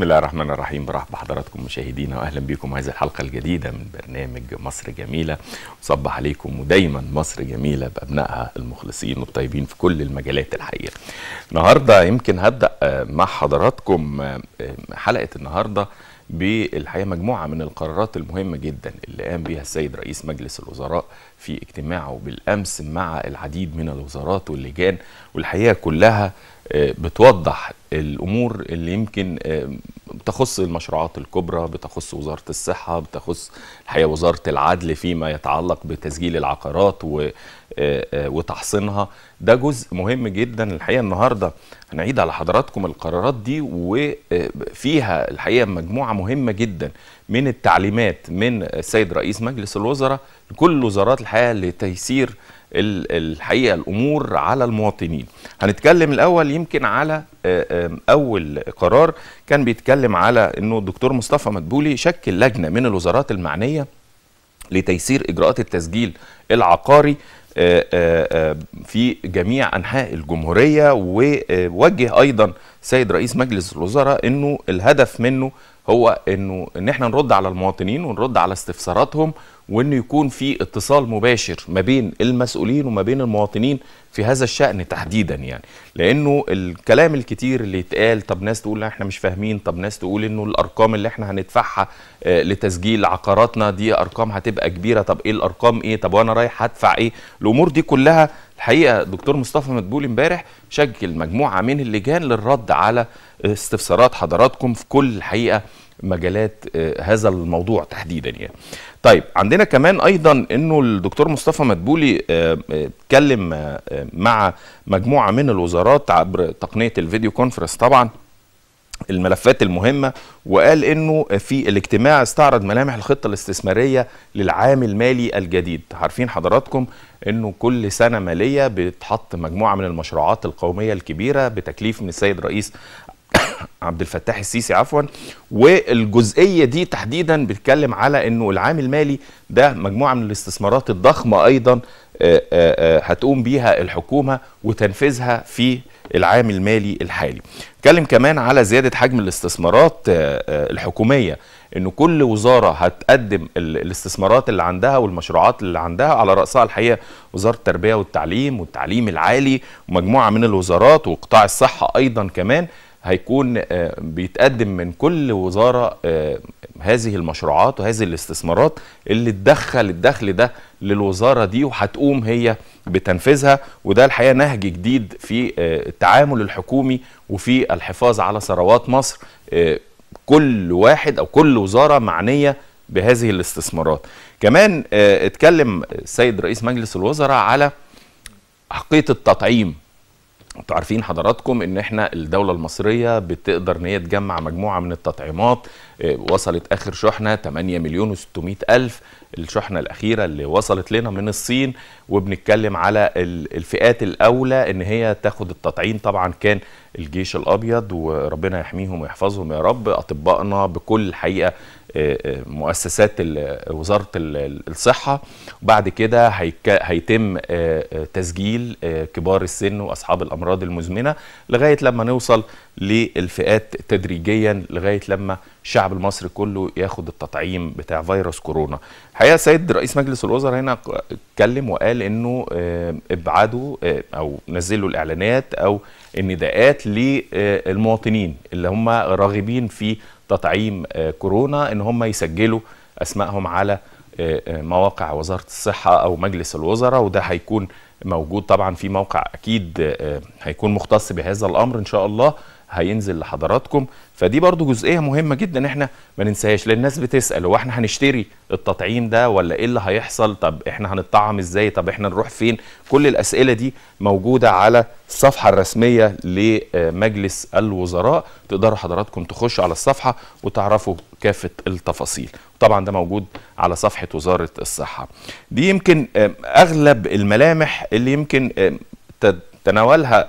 بسم الله الرحمن الرحيم برحب بحضراتكم مشاهدينا واهلا بكم هذه الحلقه الجديده من برنامج مصر جميله صبح عليكم ودايما مصر جميله بابنائها المخلصين والطيبين في كل المجالات الحقيقه. النهارده يمكن هبدا مع حضراتكم حلقه النهارده بالحقيقه مجموعه من القرارات المهمه جدا اللي قام بها السيد رئيس مجلس الوزراء في اجتماعه بالامس مع العديد من الوزارات واللجان والحقيقه كلها آه، بتوضح الامور اللي يمكن آه، بتخص المشروعات الكبرى بتخص وزاره الصحه بتخص الحقيقه وزاره العدل فيما يتعلق بتسجيل العقارات آه، وتحصينها ده جزء مهم جدا الحقيقه النهارده هنعيد على حضراتكم القرارات دي وفيها الحقيقه مجموعه مهمه جدا من التعليمات من السيد رئيس مجلس الوزراء لكل الوزارات الحقيقه لتيسير الحقيقه الامور على المواطنين هنتكلم الاول يمكن على آه، اول قرار كان بيتكلم على انه الدكتور مصطفى مدبولي شكل لجنه من الوزارات المعنيه لتيسير اجراءات التسجيل العقاري آه، آه، في جميع انحاء الجمهوريه ووجه ايضا سيد رئيس مجلس الوزراء انه الهدف منه هو انه ان احنا نرد على المواطنين ونرد على استفساراتهم وانه يكون في اتصال مباشر ما بين المسؤولين وما بين المواطنين في هذا الشأن تحديدا يعني لانه الكلام الكتير اللي يتقال طب ناس تقول احنا مش فاهمين طب ناس تقول انه الارقام اللي احنا هندفعها آه، لتسجيل عقاراتنا دي ارقام هتبقى كبيره طب ايه الارقام ايه طب وانا رايح هدفع ايه الامور دي كلها الحقيقه دكتور مصطفى مدبول امبارح شكل مجموعه من اللجان للرد على استفسارات حضراتكم في كل الحقيقه مجالات آه، هذا الموضوع تحديدا يعني طيب عندنا كمان ايضا انه الدكتور مصطفى مدبولي آه، اتكلم آه، مع مجموعه من الوزارات عبر تقنيه الفيديو كونفرنس طبعا الملفات المهمه وقال انه في الاجتماع استعرض ملامح الخطه الاستثماريه للعام المالي الجديد عارفين حضراتكم انه كل سنه ماليه بتحط مجموعه من المشروعات القوميه الكبيره بتكليف من السيد رئيس عبد الفتاح السيسي عفوا والجزئيه دي تحديدا بتكلم على انه العام المالي ده مجموعه من الاستثمارات الضخمه ايضا آه، آه، آه، هتقوم بيها الحكومه وتنفيذها في العام المالي الحالي. اتكلم كمان على زياده حجم الاستثمارات الحكوميه ان كل وزاره هتقدم الاستثمارات اللي عندها والمشروعات اللي عندها على راسها الحقيقه وزاره التربيه والتعليم والتعليم العالي ومجموعه من الوزارات وقطاع الصحه ايضا كمان هيكون آه، بيتقدم من كل وزارة آه، هذه المشروعات وهذه الاستثمارات اللي تدخل الدخل ده للوزارة دي وهتقوم هي بتنفيذها وده الحقيقة نهج جديد في آه، التعامل الحكومي وفي الحفاظ على ثروات مصر كل واحد أو كل وزارة معنية بهذه الاستثمارات كمان اتكلم السيد رئيس مجلس الوزراء على حقية التطعيم انتوا عارفين حضراتكم ان احنا الدوله المصريه بتقدر ان هي تجمع مجموعه من التطعيمات وصلت اخر شحنه 8 مليون و600 الف الشحنه الاخيره اللي وصلت لنا من الصين وبنتكلم على الفئات الاولى ان هي تاخد التطعيم طبعا كان الجيش الابيض وربنا يحميهم ويحفظهم يا رب اطبائنا بكل حقيقه آه، آه، مؤسسات وزاره الصحه وبعد كده هيتم آه، تسجيل كبار السن واصحاب الامراض المزمنه لغايه لما نوصل للفئات تدريجيا لغايه لما الشعب المصري كله ياخد التطعيم بتاع فيروس كورونا. الحقيقه السيد رئيس مجلس الوزراء هنا اتكلم وقال انه آه، ابعدوا آه، او نزلوا الاعلانات او النداءات للمواطنين اللي هم راغبين في تطعيم آه، كورونا ان هم يسجلوا اسمائهم على مواقع وزاره الصحه او مجلس الوزراء وده هيكون موجود طبعا في موقع اكيد هيكون مختص بهذا الامر ان شاء الله هينزل لحضراتكم فدي برضو جزئيه مهمه جدا احنا ما ننساهاش لان الناس بتسال هو احنا هنشتري التطعيم ده ولا ايه اللي هيحصل طب احنا هنطعم ازاي طب احنا نروح فين كل الاسئله دي موجوده على الصفحه الرسميه لمجلس الوزراء تقدروا حضراتكم تخشوا على الصفحه وتعرفوا كافه التفاصيل طبعا ده موجود على صفحه وزاره الصحه دي يمكن اغلب الملامح اللي يمكن تناولها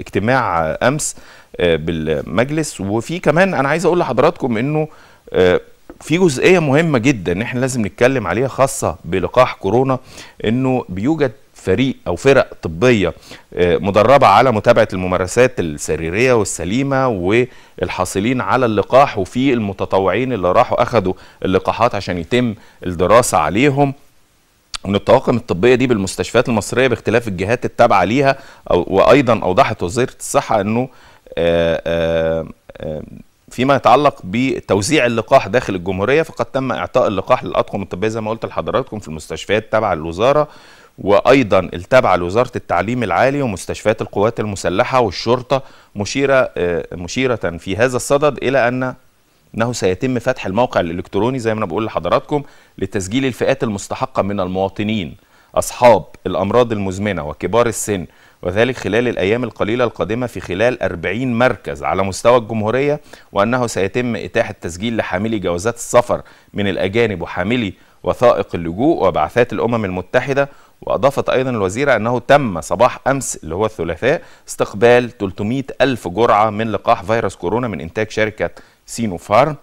اجتماع امس آه، بالمجلس وفي كمان انا عايز اقول لحضراتكم انه آه، في جزئيه مهمه جدا احنا لازم نتكلم عليها خاصه بلقاح كورونا انه بيوجد فريق او فرق طبيه آه، مدربه على متابعه الممارسات السريريه والسليمه والحاصلين على اللقاح وفي المتطوعين اللي راحوا اخذوا اللقاحات عشان يتم الدراسه عليهم ان الطواقم الطبيه دي بالمستشفيات المصريه باختلاف الجهات التابعه ليها وايضا اوضحت وزاره الصحه انه آه، آه، آه، فيما يتعلق بتوزيع اللقاح داخل الجمهوريه فقد تم اعطاء اللقاح للاطقم الطبيه زي ما قلت لحضراتكم في المستشفيات تابعه للوزاره وايضا التابعه لوزاره التعليم العالي ومستشفيات القوات المسلحه والشرطه مشيره مشيره في هذا الصدد الى ان انه سيتم فتح الموقع الالكتروني زي ما انا بقول لحضراتكم لتسجيل الفئات المستحقه من المواطنين اصحاب الامراض المزمنه وكبار السن وذلك خلال الأيام القليلة القادمة في خلال 40 مركز على مستوى الجمهورية وأنه سيتم إتاحة تسجيل لحاملي جوازات السفر من الأجانب وحاملي وثائق اللجوء وبعثات الأمم المتحدة وأضافت أيضا الوزيرة أنه تم صباح أمس اللي هو الثلاثاء استقبال 300 ألف جرعة من لقاح فيروس كورونا من إنتاج شركة سينوفارم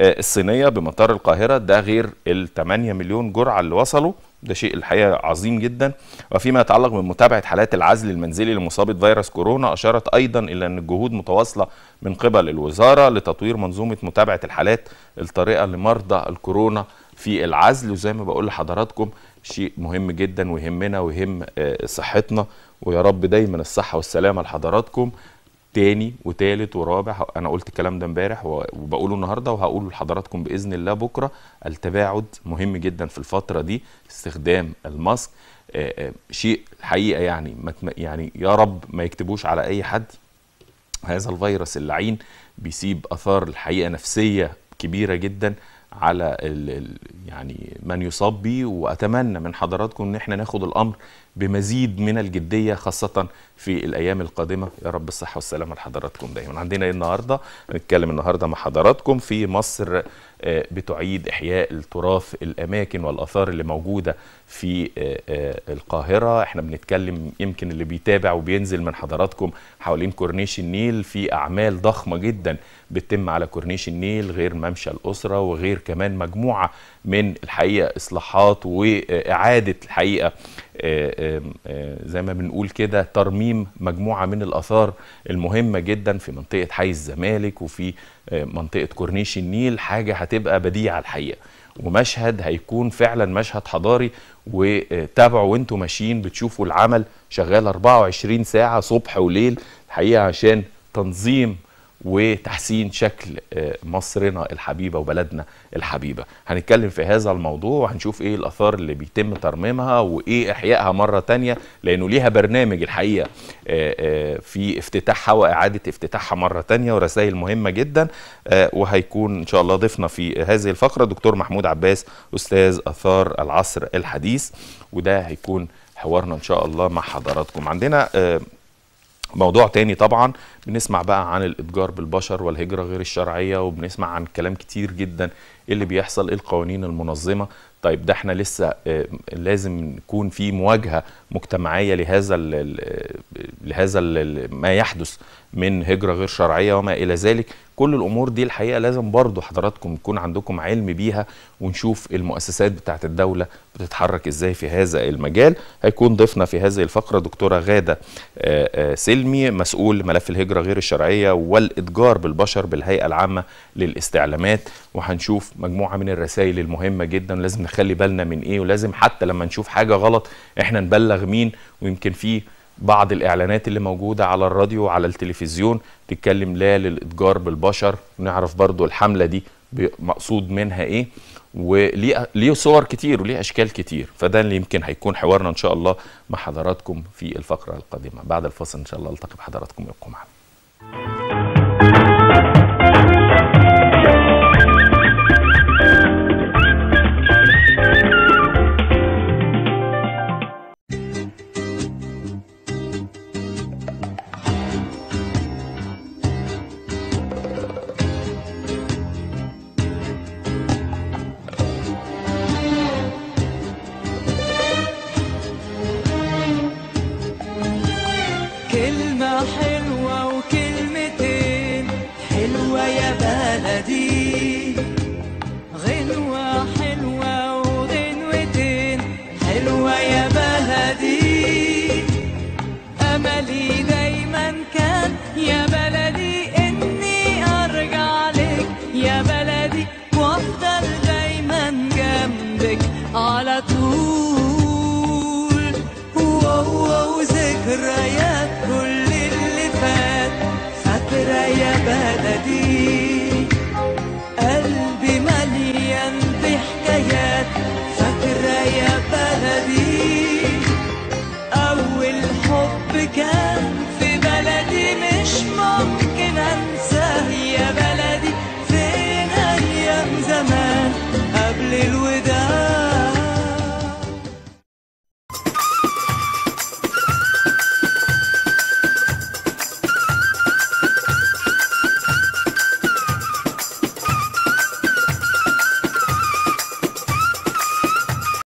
آه، الصينية بمطار القاهرة ده غير ال 8 مليون جرعة اللي وصلوا ده شيء الحقيقه عظيم جدا وفيما يتعلق بمتابعه حالات العزل المنزلي لمصابه فيروس كورونا اشارت ايضا الى ان الجهود متواصله من قبل الوزاره لتطوير منظومه متابعه الحالات الطارئه لمرضى الكورونا في العزل وزي ما بقول لحضراتكم شيء مهم جدا ويهمنا ويهم آه، صحتنا ويا رب دايما الصحه والسلامه لحضراتكم تاني وتالت ورابع انا قلت الكلام ده امبارح وبقوله النهارده وهقوله لحضراتكم باذن الله بكره التباعد مهم جدا في الفتره دي استخدام الماسك آه، آه، شيء الحقيقه يعني يعني يا رب ما يكتبوش على اي حد هذا الفيروس اللعين بيسيب اثار الحقيقه نفسيه كبيره جدا على ال يعني من يصاب به واتمنى من حضراتكم ان احنا ناخد الامر بمزيد من الجديه خاصه في الايام القادمه يا رب الصحه والسلامه لحضراتكم دايما عندنا إيه النهارده هنتكلم النهارده مع حضراتكم في مصر آه، بتعيد إحياء التراث الأماكن والآثار اللي موجودة في آه، آه، القاهرة احنا بنتكلم يمكن اللي بيتابع وبينزل من حضراتكم حوالين كورنيش النيل في أعمال ضخمة جدا بتتم على كورنيش النيل غير ممشى الأسرة وغير كمان مجموعة من الحقيقه اصلاحات واعاده الحقيقه آه، آه، آه، زي ما بنقول كده ترميم مجموعه من الاثار المهمه جدا في منطقه حي الزمالك وفي منطقه كورنيش النيل حاجه هتبقى بديعه الحقيقه ومشهد هيكون فعلا مشهد حضاري وتابعوا وانتوا ماشيين بتشوفوا العمل شغال 24 ساعه صبح وليل الحقيقه عشان تنظيم وتحسين شكل آه، مصرنا الحبيبة وبلدنا الحبيبة هنتكلم في هذا الموضوع وهنشوف ايه الاثار اللي بيتم ترميمها وايه احيائها مرة تانية لانه ليها برنامج الحقيقة آه، آه، في افتتاحها واعادة افتتاحها مرة تانية ورسائل مهمة جدا وهيكون ان شاء الله ضيفنا في هذه الفقرة دكتور محمود عباس استاذ اثار العصر الحديث وده هيكون حوارنا ان شاء الله مع حضراتكم عندنا موضوع تاني طبعا بنسمع بقى عن الاتجار بالبشر والهجره غير الشرعيه وبنسمع عن كلام كتير جدا اللي بيحصل إيه القوانين المنظمه طيب ده احنا لسه آه، لازم نكون في مواجهه مجتمعيه لهذا الـ لهذا الـ ما يحدث من هجره غير شرعيه وما الى ذلك كل الامور دي الحقيقه لازم برضو حضراتكم يكون عندكم علم بيها ونشوف المؤسسات بتاعه الدوله بتتحرك ازاي في هذا المجال هيكون ضيفنا في هذه الفقره دكتوره غاده آه، آه، سلمي مسؤول ملف الهجره غير الشرعيه والاتجار بالبشر بالهيئه العامه للاستعلامات وهنشوف مجموعه من الرسائل المهمه جدا لازم نخلي بالنا من ايه ولازم حتى لما نشوف حاجه غلط احنا نبلغ مين ويمكن في بعض الاعلانات اللي موجوده على الراديو وعلى التلفزيون تتكلم لا للاتجار بالبشر ونعرف برضو الحمله دي مقصود منها ايه وليه صور كتير وليه اشكال كتير فده اللي يمكن هيكون حوارنا ان شاء الله مع حضراتكم في الفقره القادمه بعد الفاصل ان شاء الله التقي بحضراتكم يومكم عام